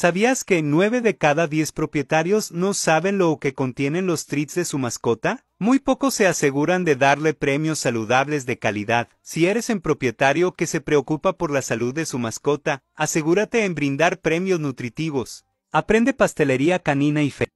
¿Sabías que 9 de cada 10 propietarios no saben lo que contienen los treats de su mascota? Muy pocos se aseguran de darle premios saludables de calidad. Si eres un propietario que se preocupa por la salud de su mascota, asegúrate en brindar premios nutritivos. Aprende pastelería canina y fe.